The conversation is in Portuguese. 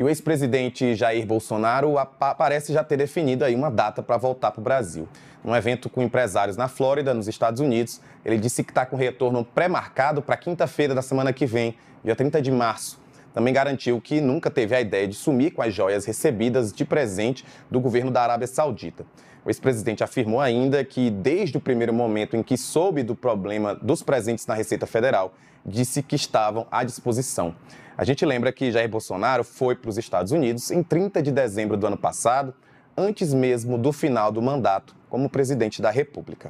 E o ex-presidente Jair Bolsonaro parece já ter definido aí uma data para voltar para o Brasil. Num evento com empresários na Flórida, nos Estados Unidos, ele disse que está com retorno pré-marcado para quinta-feira da semana que vem, dia 30 de março, também garantiu que nunca teve a ideia de sumir com as joias recebidas de presente do governo da Arábia Saudita. O ex-presidente afirmou ainda que, desde o primeiro momento em que soube do problema dos presentes na Receita Federal, disse que estavam à disposição. A gente lembra que Jair Bolsonaro foi para os Estados Unidos em 30 de dezembro do ano passado, antes mesmo do final do mandato como presidente da República.